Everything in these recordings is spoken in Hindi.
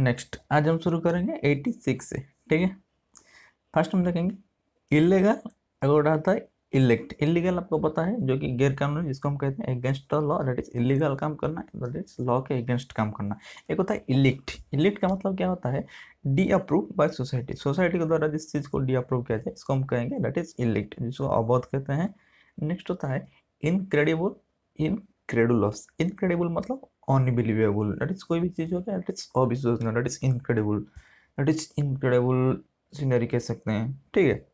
नेक्स्ट आज हम शुरू करेंगे एटी सिक्स से ठीक है फर्स्ट हम देखेंगे इलीगल अगर आता था इलेक्ट इलीगल आपको पता है जो कि गैर कानूनी जिसको हम कहते हैं against the law that is illegal काम करना दैट इज लॉ के अगेंस्ट काम करना एक होता है इलेक्ट इलेक्ट का मतलब क्या होता है disapprove by society society के द्वारा जिस चीज़ को डी अप्रूव किया जाए इसको हम कहेंगे दैट इज इलेक्ट जिसको अवॉध कहते हैं नेक्स्ट होता है इनक्रेडिबल इन इनक्रेडुलस इनक्रेडिबल मतलब अनबिलीवेबल डेट इज कोई भी चीज़ हो गया डेट इज अविश्वसनीय that is incredible that is incredible scenery कह सकते हैं ठीक है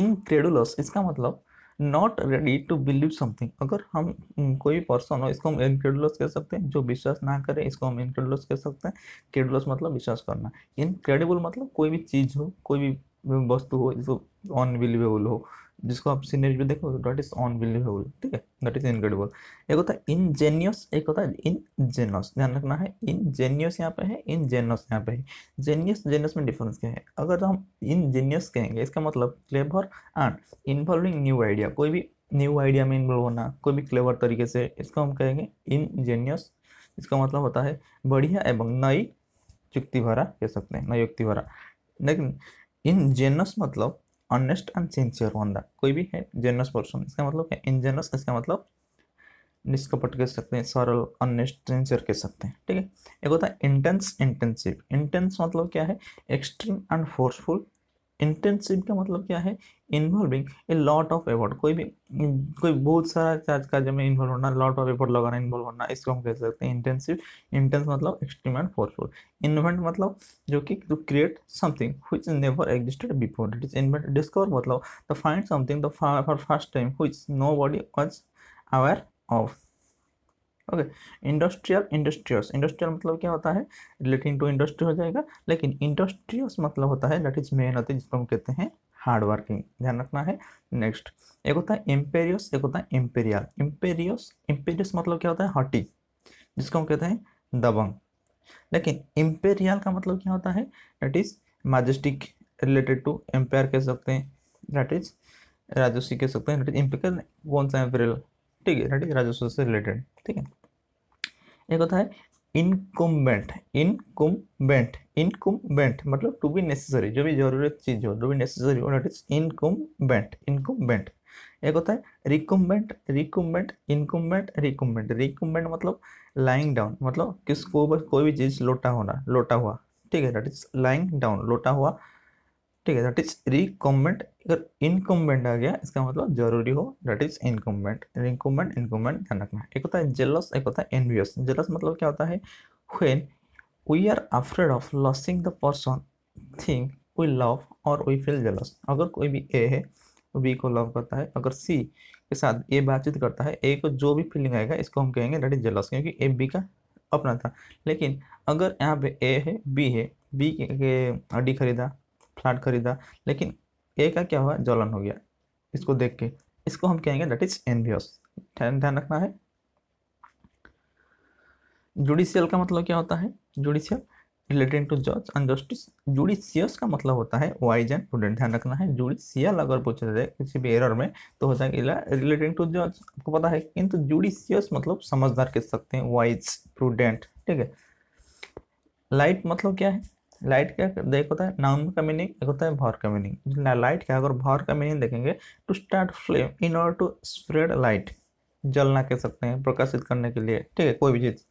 इनक्रेडुलस इसका मतलब not ready to believe something अगर हम कोई पर्सन हो इसको हम इनक्रेडुलस कह सकते हैं जो विश्वास ना करे इसको हम इनक्रेडुलस कह सकते हैं क्रेडुलस मतलब विश्वास करना इनक्रेडिबल मतलब कोई भी चीज़ हो कोई भी वस्तु हो इसको अनबिलीवेबल हो जिसको आप सीनियर भी देखो डॉट इज अनबिलीवेबल ठीक है दैट इज इनक्रेडिबल एक होता है इनजेनियस एक होता है इनजेनस ध्यान रखना है इनजेनियस यहाँ पे है इनजेनस यहाँ पे है जेनियस जेनियस में डिफरेंस क्या है अगर हम हम इनजेनियस कहेंगे इसका मतलब clever and involving new idea कोई भी न्यू आइडिया में इन्वॉल्व होना कोई भी क्लेवर तरीके से इसको हम कहेंगे इनजेनियस इसका मतलब होता है बढ़िया एवं नई चुक्ति भरा कह सकते हैं नई युक्ति भरा लेकिन इनजेनस मतलब honest and sincere one that कोई भी है जेनरस पर्सन इसका मतलब है इन जेनरस इसका मतलब निष्कपट कह सकते हैं सरल अननेस्ट सिंसियर कह सकते हैं ठीक है एक होता है इंटेंस इंटेंसिव इंटेंस मतलब क्या है एक्सट्रीम एंड फोर्सफुल इंटेंसिव का मतलब क्या है involving a lot of effort कोई भी कोई बहुत सारा चार्ज का जब इन्वॉल्व होना लॉट ऑफ एफर्ट लगाना इन्वॉल्व होना इसको हम कह सकते हैं इंटेंसिव इंटेंस मतलब एक्सट्रीम एंड फोर्सफुल इन्वेंट मतलब जो कि to create something which never existed before it is invent discover मतलब the find something the for first time which nobody was aware of okay industrial industrious industrial मतलब क्या होता है रिलेटिंग टू इंडस्ट्री हो जाएगा लेकिन इंडस्ट्रियस मतलब होता है दैट इज मेहनती जिसको हम कहते हैं हार्ड वर्किंग ध्यान रखना है नेक्स्ट एक होता है एम्पेरियस एक होता है एम्पेरियल एम्पेरियस एम्पेरियस मतलब क्या होता है हॉटी जिसको हम कहते हैं दबंग लेकिन एम्पेरियल का मतलब क्या होता है that is majestic related to empire कह सकते हैं दैट इज राजस्वी कह सकते हैं कौन सा एम्पेरियल ठीक है ठीक है राजस्व से रिलेटेड ठीक है एक होता है इनकुम्बेंट इनकुम्बेंट इनकुम्बेंट मतलब टू बी नेसेसरी जो भी जरूरत चीज़ हो जो भी नेसेसरी हो डेट इज इनकुम्बेंट इनकुम्बेंट एक होता है रिकुम्बेंट रिकुम्बेंट इनकुम्बेंट रिकुम्बेंट रिकुम्बेंट मतलब लाइंग डाउन मतलब किसको कोई भी चीज़ लोटा होना लोटा हुआ ठीक है डेट इज लाइंग डाउन लोटा हुआ ठीक है दैट इज रिकमेंट अगर इनकमेंट आ गया इसका मतलब जरूरी हो that is incumbent recumbent incumbent ध्यान रखना एक होता है जेलस एक होता है एनवियस जेलस मतलब क्या होता है when we are afraid of losing the person thing we love और वी फील जेलस अगर कोई भी ए है बी तो को लव करता है अगर सी के साथ ए बातचीत करता है ए को जो भी फीलिंग आएगा इसको हम कहेंगे दैट इज जेलस क्योंकि ए बी का अपना था लेकिन अगर यहाँ पे ए है बी है बी के हड्डी खरीदा फ्लैट खरीदा लेकिन ए का क्या हुआ ज्वलन हो गया इसको देख के इसको हम कहेंगे दैट इज एनवियस ध्यान रखना है जुडिशियल का मतलब क्या होता है जुडिशियल रिलेटेड टू जज एंड जस्टिस जुडिशियस का मतलब होता है वाइज एंड प्रूडेंट ध्यान रखना है जुडिशियल अगर पूछा जाए किसी भी एरर में तो हो जाएगा रिलेटेड टू जज आपको पता है किंतु जुडिशियस मतलब समझदार कह सकते हैं वाइज प्रूडेंट ठीक है लाइट मतलब क्या है लाइट क्या एक होता है नाउन का मीनिंग एक होता है भौर का मीनिंग लाइट क्या अगर भौर का मीनिंग देखेंगे to start flame in order to spread light जलना कह सकते हैं प्रकाशित करने के लिए ठीक है कोई भी चीज़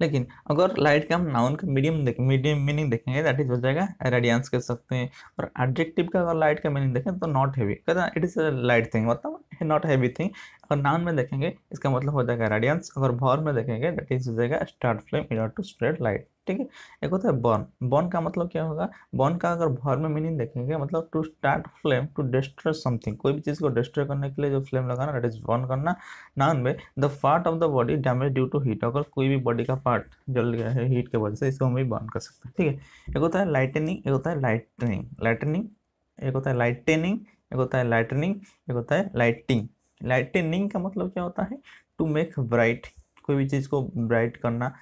लेकिन अगर लाइट का हम नाउन का मीडियम देखें मीडियम मीनिंग देखेंगे दैट इज हो जाएगा रेडियंस कह सकते हैं और एडजेक्टिव का अगर लाइट का मीनिंग देखें तो नॉट हैवी कहते इट इज़ लाइट थिंग मतलब नॉट हैवी थिंग अगर नाउन में देखेंगे इसका मतलब हो जाएगा रेडियंस अगर भौर में देखेंगे दैट इज हो जाएगा start flame in to spread light ठीक है एक होता है बर्न बर्न का मतलब क्या होगा बर्न का अगर भर में मीनिंग देखेंगे मतलब to start flame to destroy something कोई भी चीज़ को डिस्ट्रॉय करने के लिए जो फ्लेम लगाना डेट इज बर्न करना नाउन में the part of the body damage due to heat अगर कोई भी बॉडी का पार्ट जल गया है हीट के वजह से इसको हम भी बर्न कर सकते हैं ठीक है एक होता है लाइटनिंग एक होता है लाइटनिंग लाइटनिंग एक होता है लाइटनिंग एक होता है लाइटनिंग एक होता है लाइटिंग लाइटनिंग का मतलब क्या होता है टू मेक ब्राइट कोई भी चीज़ को ब्राइट करना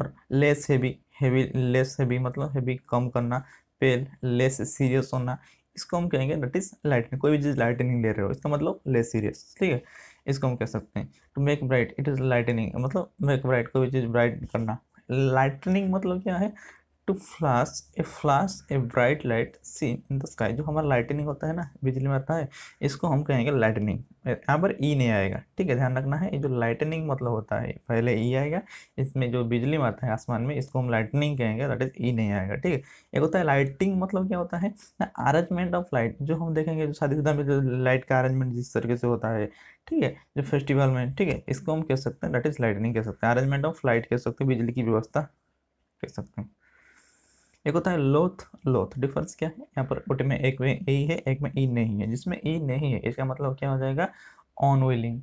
और less heavy heavy less heavy मतलब हैवी कम करना पेल लेस सीरियस होना इसको हम कहेंगे दट इज लाइटनिंग कोई भी चीज़ लाइटनिंग ले रहे हो इसका मतलब लेस सीरियस ठीक है इसको हम कह सकते हैं to make bright it is lightning मतलब मेक ब्राइट कोई भी चीज़ ब्राइट करना लाइटनिंग मतलब क्या है to flash a flash a bright light seen in the sky जो हमारा लाइटनिंग होता है ना बिजली में आता है इसको हम कहेंगे लाइटनिंग यहाँ पर ई e नहीं आएगा ठीक है ध्यान रखना है ये जो लाइटनिंग मतलब होता है पहले ई e आएगा इसमें जो बिजली में आता है आसमान में इसको हम लाइटनिंग कहेंगे दैट इज ई नहीं आएगा ठीक है एक होता है लाइटिंग मतलब क्या होता है अरेंजमेंट ऑफ लाइट जो हम देखेंगे जो शादीशुदा में जो लाइट का अरेंजमेंट जिस तरीके से होता है ठीक है जो फेस्टिवल में ठीक है इसको हम कह सकते हैं दैट इज लाइटनिंग कह सकते हैं अरेंजमेंट ऑफ लाइट कह सकते हैं बिजली की व्यवस्था कह सकते हैं एक होता है लोथ लोथ डिफरेंस क्या है यहाँ पर ओटे में एक में ई e है एक में ई e नहीं है जिसमें ई e नहीं है इसका मतलब क्या हो जाएगा ऑनविलिंग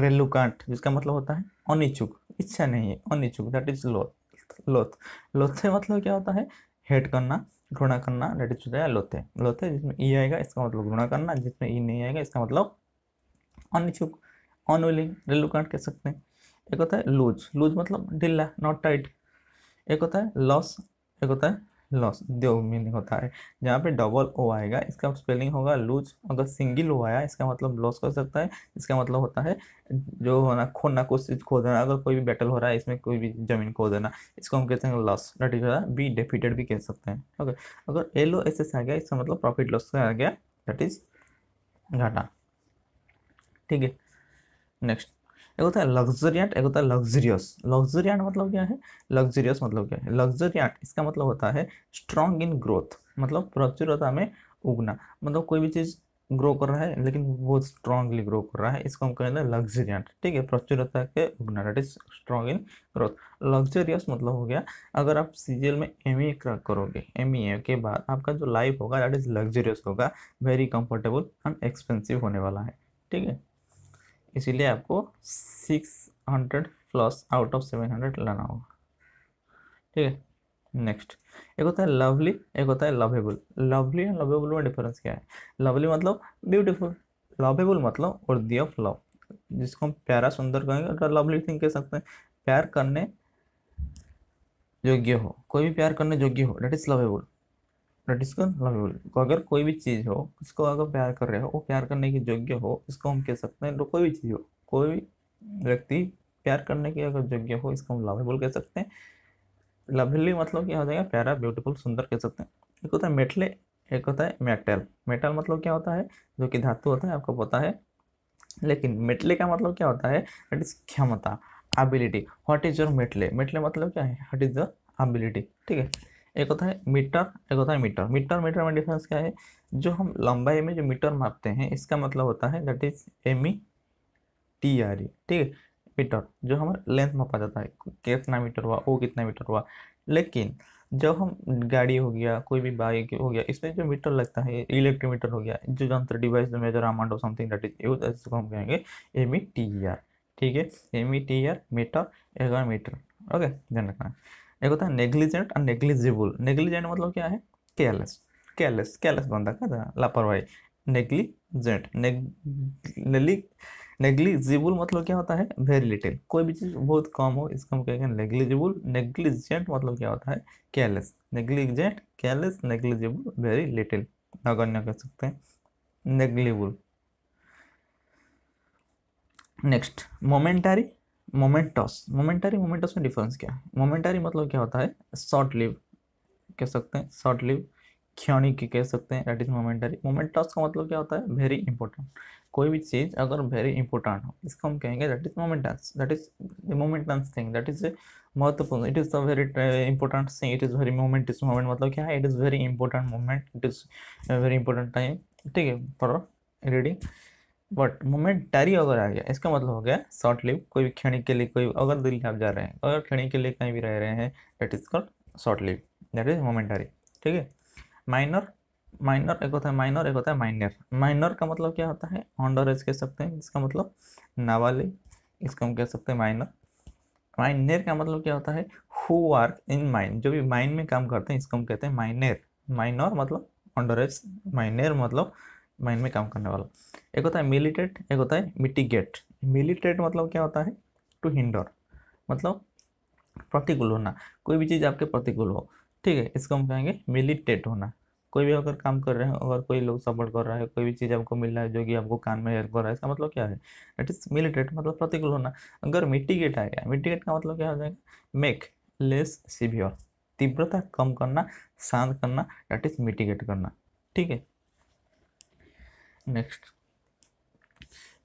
रेलुकांट जिसका मतलब होता है अनिच्छुक इच्छा नहीं है अनिच्छुक दैट इज लोथ लोथ लोथ से मतलब क्या होता है हेट करना घृणा करना दैट इज होता है लोथे लोथे जिसमें ई आएगा इसका मतलब घृणा करना जिसमें ई नहीं आएगा इसका मतलब अनिच्छुक अनविलिंग रेलुकांट कह सकते हैं एक होता है लूज लूज मतलब ढीला नॉट टाइट एक होता है लॉस एक होता है लॉस दो मीनिंग होता है जहाँ पे डबल ओ आएगा इसका स्पेलिंग होगा लूज अगर सिंगल ओ आया इसका मतलब लॉस कर सकता है इसका मतलब होता है जो होना खोना कुछ चीज़ खो देना अगर कोई भी बैटल हो रहा है इसमें कोई भी जमीन खो देना इसको हम कहते हैं loss that is be defeated भी कह सकते हैं ओके अगर एल ओ एस एस आ गया इसका मतलब प्रॉफिट लॉस आ गया दैट इज घाटा ठीक है नेक्स्ट एक होता है लग्जरियट एक होता है लग्जरियस लग्जरियट मतलब क्या है लग्जरियस मतलब क्या है लग्जरियट इसका मतलब होता है स्ट्रॉन्ग इन ग्रोथ मतलब प्रचुरता में उगना मतलब कोई भी चीज़ ग्रो कर रहा है लेकिन बहुत स्ट्रांगली ग्रो कर रहा है इसको हम कहते हैं लग्जरियंट ठीक है प्रचुरता के उगना that is strong in growth luxurious मतलब हो गया अगर आप सीजियल में एम ई e करोगे एम ई e के बाद आपका जो लाइफ होगा डेट इज लग्जरियस होगा वेरी कंफर्टेबल एंड एक्सपेंसिव होने वाला है ठीक है इसीलिए आपको six hundred plus out of seven hundred लाना होगा ठीक है नेक्स्ट एक होता है लवली एक होता है लवेबल लवली एंड लवेबल में डिफरेंस क्या है लवली मतलब ब्यूटीफुल लवेबल मतलब वर्दी ऑफ लव जिसको हम प्यारा सुंदर कहेंगे और लवली थिंग कह सकते हैं प्यार करने योग्य हो कोई भी प्यार करने योग्य हो डेट इज लवेबल नोटिस मतलब को लवेबल अगर कोई भी चीज़ हो उसको अगर प्यार कर रहे हो वो प्यार करने की योग्य हो इसको हम कह सकते हैं मतलब कोई भी चीज़ हो कोई भी व्यक्ति प्यार करने की अगर योग्य हो इसको हम लवेबल कह सकते हैं लवेली मतलब क्या हो जाएगा प्यारा ब्यूटीफुल सुंदर कह सकते हैं एक होता है मेटले एक होता है मेटल मेटल मतलब क्या होता है जो कि धातु होता है आपको पता है लेकिन मेटले का मतलब क्या होता है दैट इज क्षमता ability what is your mettle mettle मतलब क्या है व्हाट इज द एबिलिटी ठीक है एक होता है मीटर एक होता है मीटर मीटर मीटर में डिफरेंस क्या है जो हम लंबाई में जो मीटर मापते हैं इसका मतलब होता है that is M E T R E ठीक है मीटर जो हमारा लेंथ मापा जाता है कितना मीटर हुआ वो कितना मीटर हुआ लेकिन जब हम गाड़ी हो गया कोई भी बाइक हो गया इसमें जो मीटर लगता है इलेक्ट्रोमीटर हो गया जो यंत्र डिवाइस जो measure amount of something that is use इसको हम कहेंगे एम ई टी आर ठीक है M E T R meter एगार मीटर ओके ध्यान रखना है एक होता है नेग्लिजेंट और नेग्लिजिबल नेग्लिजेंट मतलब क्या है केयरलेस केयरलेस केयरलेस बंदा का लापरवाही नेग्लिजेंट नेग्ली नेग्लिजिबल मतलब क्या होता है वेरी लिटिल कोई भी चीज़ बहुत कम हो इसको हम कहेंगे नेग्लिजिबल नेग्लिजेंट मतलब क्या होता है careless negligent careless negligible very little नगण्य कह सकते हैं negligible next momentary momentous momentary momentous में डिफरेंस क्या है मोमेंटरी मतलब क्या होता है शॉर्ट लिव कह सकते हैं शॉर्ट लिव क्षणिक कह सकते हैं दैट इज मोमेंटरी मोमेंटस का मतलब क्या होता है वेरी इंपॉर्टेंट कोई भी चीज़ अगर वेरी इंपॉर्टेंट हो इसको हम कहेंगे that is momentous that is the momentous thing that is महत्वपूर्ण it is a very important thing it is very moment is moment मतलब क्या है it is very important moment it is very important time ठीक है फॉर रीडिंग बट मोमेंटरी अगर आ गया इसका मतलब हो गया शॉर्ट लिव कोई भी क्षणिक के लिए कोई अगर दिल्ली आप जा रहे हैं अगर क्षणिक के लिए कहीं भी रह रहे हैं that is called short live that is momentary ठीक है माइनर माइनर एक होता है माइनर एक होता है माइनर माइनर का मतलब क्या होता है ऑनडर एज कह सकते हैं इसका मतलब नावाली इसको हम कह सकते हैं माइनर माइनर का मतलब क्या होता है हु वर्क इन माइन जो भी माइन में काम करते हैं इसको हम कहते हैं माइनर माइनर मतलब ऑनडर एज माइनर मतलब माइंड में काम करने वाला एक होता है मिलिटेट एक होता है मिटिगेट मिलिटेट मतलब क्या होता है टू हिंडोर मतलब प्रतिकूल होना कोई भी चीज़ आपके प्रतिकूल हो ठीक है इसको हम कहेंगे मिलिटेट होना कोई भी अगर काम कर रहे हैं अगर कोई लोग सपोर्ट कर रहा है कोई भी चीज़ आपको मिल रहा है जो कि आपको कान में हेल्प कर रहा है इसका मतलब क्या है इट इज़ मिलिटेट मतलब प्रतिकूल होना अगर मिटिगेट आ गया मिटिगेट का मतलब क्या हो जाएगा मेक लेस सिवियर तीव्रता कम करना शांत करना डेट इज मिटिगेट करना ठीक है नेक्स्ट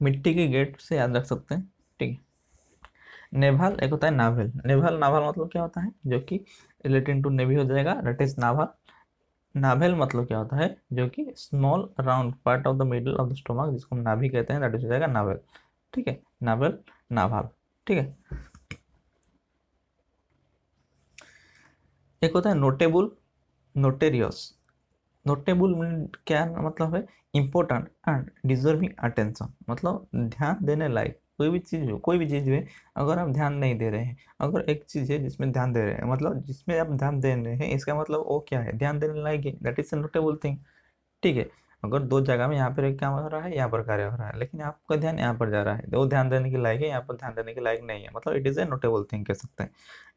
मिट्टी के गेट से याद रख सकते हैं ठीक है नेभाल एक होता है नाभेल नेभाल नाभाल मतलब क्या होता है जो कि रिलेटेड टू नेवी हो जाएगा डेट इज नाभाल नाभेल मतलब क्या होता है जो कि small round part of the middle of the stomach जिसको हम नाभि कहते हैं दैट इज हो जाएगा नावेल ठीक है नावेल नाभाल ठीक है एक होता है नोटेबुल नोटेरियस नोटेबल क्या मतलब है इम्पोर्टेंट एंड डिजर्विंग अटेंशन मतलब ध्यान देने लायक कोई भी चीज़ हो कोई भी चीज़ में अगर आप ध्यान नहीं दे रहे हैं अगर एक चीज़ है जिसमें ध्यान दे रहे हैं मतलब जिसमें आप ध्यान दे रहे हैं इसका मतलब वो क्या है ध्यान देने लायक है दैट इज़ नोटेबल थिंग ठीक है अगर दो जगह में यहाँ पर क्या हो रहा है यहाँ पर कार्य हो रहा है लेकिन आपका ध्यान यहाँ पर जा रहा है तो वो ध्यान देने के लायक है यहाँ पर ध्यान देने के लायक नहीं है मतलब it is a notable thing कह सकते हैं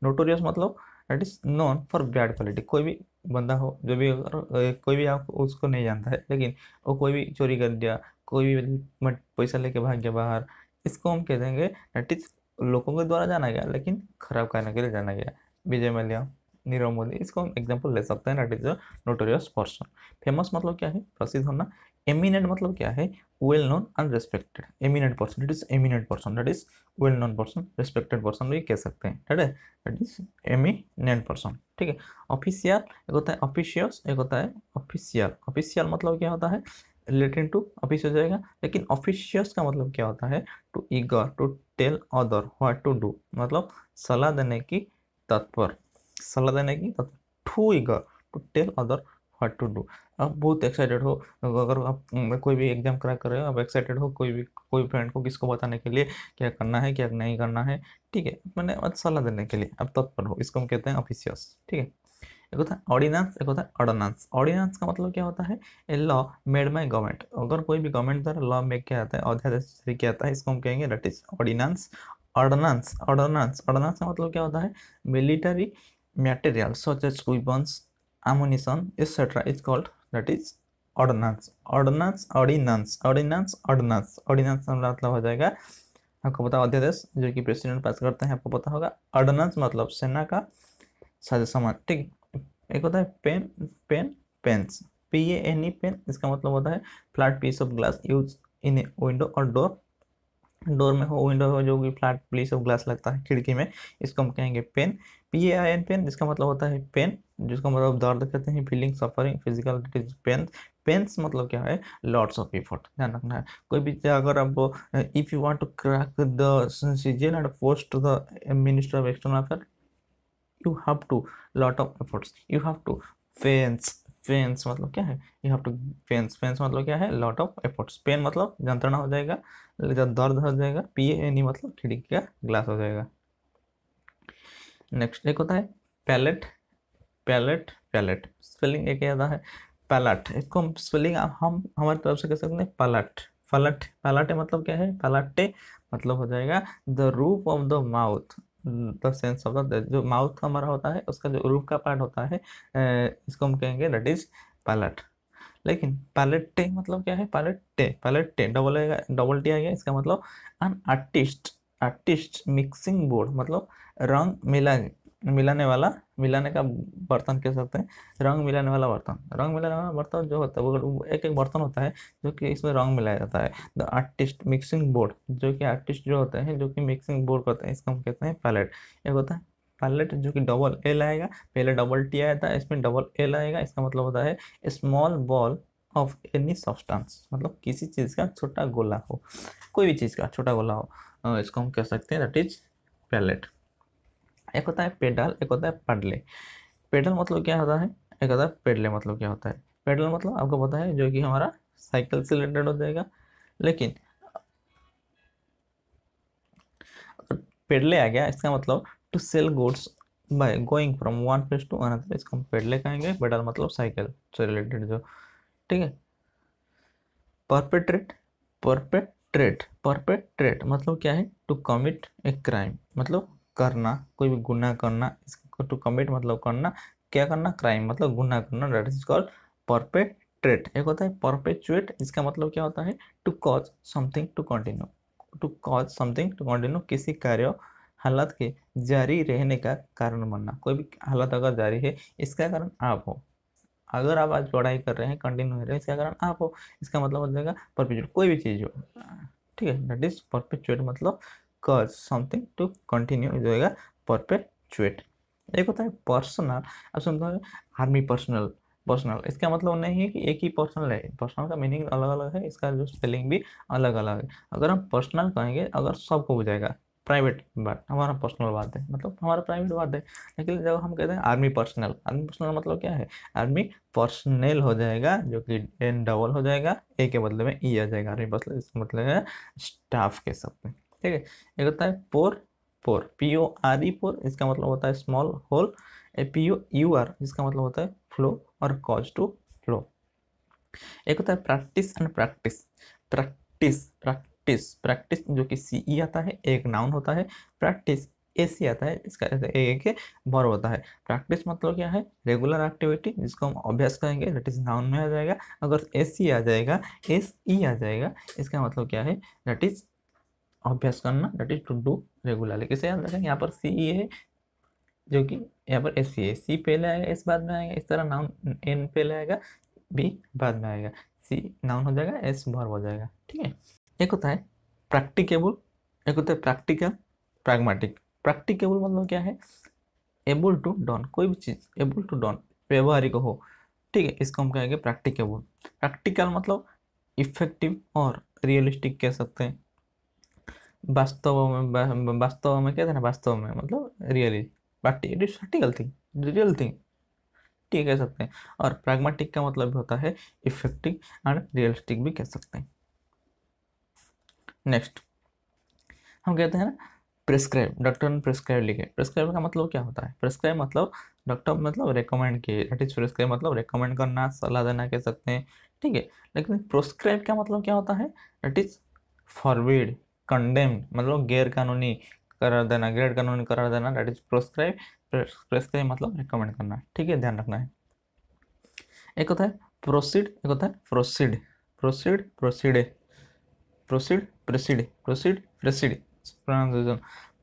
नोटोरियस मतलब it is known for bad quality कोई भी बंदा हो जो भी अगर कोई भी आपको उसको नहीं जानता है लेकिन वो कोई भी चोरी कर दिया कोई भी पैसा लेके भाग गया बाहर इसको हम कह देंगे नटिस लोगों के द्वारा जाना गया लेकिन खराब करने के लिए जाना गया विजय मल्या नीरव मोदी इसको हम एग्जाम्पल ले सकते हैं नटिस नोटोरियस पर्सन फेमस मतलब क्या है प्रसिद्ध होना एमिनेंट मतलब क्या है well known and respected eminent person it is eminent person that is well known person respected person भी कह सकते हैं ठीक है दैट इज एमिनेंट पर्सन ठीक है ऑफिशियल एक होता है ऑफिशियस एक होता है ऑफिशियल ऑफिशियल मतलब क्या होता है रिलेटेड टू ऑफिस हो जाएगा लेकिन ऑफिशियस का मतलब क्या होता है too eager to tell other what to do मतलब सलाह देने की तत्पर सलाह देने की too eager to tell other what to do आप बहुत एक्साइटेड हो अगर आप हम्म, कोई भी एग्जाम क्रैक कर रहे हो आप एक्साइटेड हो कोई भी कोई फ्रेंड को किसको बताने के लिए क्या करना है क्या नहीं करना है ठीक है मैंने सलाह देने के लिए आप तत्पर हो इसको हम कहते हैं ऑफिशियस ठीक है एक होता है ऑर्डिनेंस एक होता है ऑर्डिनेंस ऑर्डिनेंस का मतलब क्या होता है a law made by government अगर कोई भी गवर्नमेंट द्वारा लॉ मेक किया जाता है अध्यादेश जारी किया जाता है इसको हम कहेंगे that is ordinance ordinance ordinance ordinance का मतलब क्या होता है military material such as weapons ammunition etc is called that is ordinance ordinance ordinance ordinance ordinance ordinance का मतलब हो जाएगा आपको पता अध्यादेश जो कि प्रेसिडेंट पास करते हैं आपको पता होगा ऑर्डिनेंस मतलब सेना का सामान ठीक एक होता है pane pain panes P A N E pane इसका मतलब होता है flat piece of glass use in a window और डोर डोर में हो विंडो हो जो भी फ्लैट प्लेस ऑफ ग्लास लगता है खिड़की में इसको हम कहेंगे pain P A I N pain जिसका मतलब होता है पेन जिसका मतलब दर्द कहते हैं feeling suffering physical pain pains मतलब क्या है लॉट्स ऑफ इफोर्ट ध्यान रखना है कोई भी अगर आप if you want to crack the season and post the minister of external affair you have to lot of efforts you have to pains pains मतलब क्या है you have to pains pains मतलब क्या है लॉट ऑफ एफर्ट्स पेन मतलब यंत्रणा हो जाएगा जब दर्द हो जाएगा पी एन ई मतलब खिड़की का ग्लास हो जाएगा नेक्स्ट एक होता है पैलेट पैलेट पैलेट स्पेलिंग एक याद है पैलट इसको स्पेलिंग हम हमारी तरफ से कह सकते हैं पलट पलट पलाटे मतलब क्या है पलाटे मतलब हो जाएगा the roof of the mouth the sense of the जो माउथ हमारा होता है उसका जो रूप का पार्ट होता है इसको हम कहेंगे दैट इज पैलेट लेकिन पैलेट टे मतलब क्या है पैलेट टे पैलेट टे डबल डबल टी आ गया इसका मतलब an artist artist mixing board मतलब रंग मिला मिलाने वाला मिलाने का बर्तन कह सकते हैं रंग मिलाने वाला बर्तन रंग मिलाने वाला बर्तन जो होता है वो एक एक बर्तन होता है जो कि इसमें रंग मिलाया जाता है द आर्टिस्ट मिक्सिंग बोर्ड जो कि आर्टिस्ट जो होते हैं जो कि मिक्सिंग बोर्ड होता है इसको हम कहते हैं पैलेट एक होता है पैलेट जो कि डबल एल आएगा पहले डबल टी आया था इसमें डबल एल आएगा इसका मतलब होता है small ball of any substance मतलब किसी चीज़ का छोटा गोला हो कोई भी चीज़ का छोटा गोला हो इसको हम कह सकते हैं दैट इज पैलेट एक होता है पेडल एक होता है पडले पेडल मतलब क्या होता है एक होता है पेडले मतलब क्या होता है पेडल मतलब आपको पता है जो कि हमारा साइकिल से रिलेटेड हो जाएगा लेकिन पेडले आ गया इसका मतलब to sell goods by going from one place to another इसको हम पेडले कहेंगे पेडल मतलब साइकिल से रिलेटेड जो ठीक है परपेट्रेट परपेट्रेट परपेट्रेट मतलब क्या है टू कमिट ए क्राइम मतलब करना कोई भी गुना करना इसको टू कमिट मतलब करना क्या करना क्राइम मतलब गुना करना डेट इज कॉल्ड परपेट्रेट एक होता है परपेचुएट इसका मतलब क्या होता है to cause something to continue to cause something to continue किसी कार्य हालत के जारी रहने का कारण बनना कोई भी हालत अगर जारी है इसका कारण आप हो अगर आप आज पढ़ाई कर रहे हैं कंटिन्यू रहे हैं इसका कारण आप हो इसका मतलब हो जाएगा परपेचुएट कोई भी चीज़ हो ठीक है डेट इज परपेचुएट मतलब cause समथिंग टू कंटिन्यू जो होगा परपेचुएट एक होता है पर्सनल अब सुनते हैं आर्मी पर्सनल पर्सनल इसका मतलब नहीं है कि एक ही पर्सनल है पर्सनल का मीनिंग अलग अलग है इसका जो स्पेलिंग भी अलग अलग है अगर हम पर्सनल कहेंगे अगर सबको हो जाएगा प्राइवेट बात हमारा पर्सनल बात है मतलब हमारा प्राइवेट बात है लेकिन जब हम कहते हैं आर्मी पर्सनल आर्मी पर्सनल मतलब क्या है आर्मी पर्सनल हो जाएगा जो कि एन डबल हो जाएगा ए के बदले में ई आ जाएगा आर्मी पर्सनल इसका मतलब स्टाफ के सब में ठीक है एक होता है पोर पोर पी ओ आर ई पोर इसका मतलब होता है small hole A P O U R जिसका मतलब होता है फ्लो और कॉज टू फ्लो एक होता है practice and practice practice practice practice जो कि सी ई आता है एक नाउन होता है प्रैक्टिस ए सी आता है इसका एक बर्व होता है प्रैक्टिस मतलब क्या है रेगुलर एक्टिविटी जिसको हम अभ्यास करेंगे दैट इज नाउन में आ जाएगा अगर ए सी आ जाएगा एस ई आ जाएगा इसका मतलब क्या है दैट इज अभ्यास करना that is to do regularly कैसे याद रखें यहाँ पर सी ई है जो कि यहाँ पर एस सी है सी पहले आएगा एस बाद में आएगा इस तरह नाउन एन पहले आएगा बी बाद में आएगा सी नाउन हो जाएगा एस भर हो जाएगा ठीक है एक होता है प्रैक्टिकेबल एक होता है प्रैक्टिकल प्रैग्मेटिक प्रैक्टिकेबल मतलब क्या है एबल टू डन कोई भी चीज़ एबल टू डन व्यवहारिक हो ठीक है इसको हम कहेंगे प्रैक्टिकेबल प्रैक्टिकल मतलब इफेक्टिव और रियलिस्टिक कह सकते हैं वास्तव में वास्तव में क्या था ना वास्तव में मतलब really but it is practical thing real thing ठीक कह सकते हैं और प्रैग्मेटिक का मतलब होता है इफेक्टिव एंड रियलिस्टिक भी कह सकते हैं नेक्स्ट हम कहते हैं ना प्रिस्क्राइब डॉक्टर ने प्रिस्क्राइब लिखे प्रिस्क्राइब का मतलब क्या होता है प्रिस्क्राइब मतलब डॉक्टर मतलब रेकमेंड किए दैट इज प्रिस्क्राइब मतलब रेकमेंड करना सलाह देना कह सकते हैं ठीक है लेकिन प्रोस्क्राइब का मतलब क्या होता है दैट इज फॉरवर्ड कंडेम्ड मतलब गैर कानूनी करार देना गैर कानूनी करार देना डेट इज प्रोस्क्राइब प्रेस्क्राइब मतलब रिकमेंड करना ठीक है ध्यान रखना है एक होता है प्रोसीड एक होता है proceed proceed proceed proceed proceed proceed proceed pronunciation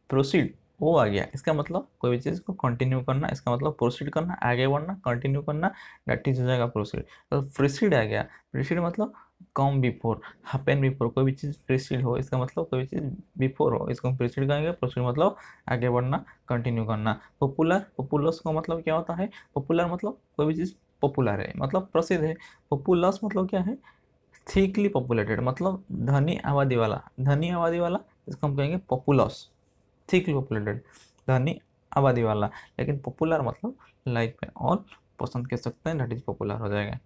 proceed वो आ गया इसका मतलब कोई भी चीज़ को कंटिन्यू करना इसका मतलब प्रोसीड करना आगे बढ़ना कंटिन्यू करना डैट इज हो जाएगा प्रोसीड तो प्रोसीड आ गया प्रोसीड मतलब कॉम बिफोर हैपन बिफोर कोई भी चीज़ प्रेसिड हो इसका मतलब कोई भी चीज़ बिफोर हो इसको हम प्रेसिड कहेंगे प्रोसीड मतलब आगे बढ़ना कंटिन्यू करना पॉपुलर पॉपुलस का मतलब क्या होता है पॉपुलर मतलब कोई भी चीज़ पॉपुलर है मतलब प्रसिद्ध है पॉपुलस मतलब क्या है थिकली पॉपुलेटेड मतलब धनी आबादी वाला धनी आबादी वाला इसको हम कहेंगे पॉपुलस थिकली पॉपुलेटेड धनी आबादी वाला लेकिन पॉपुलर मतलब लाइक में और पसंद कर सकते हैं दैट इज पॉपुलर हो जाएगा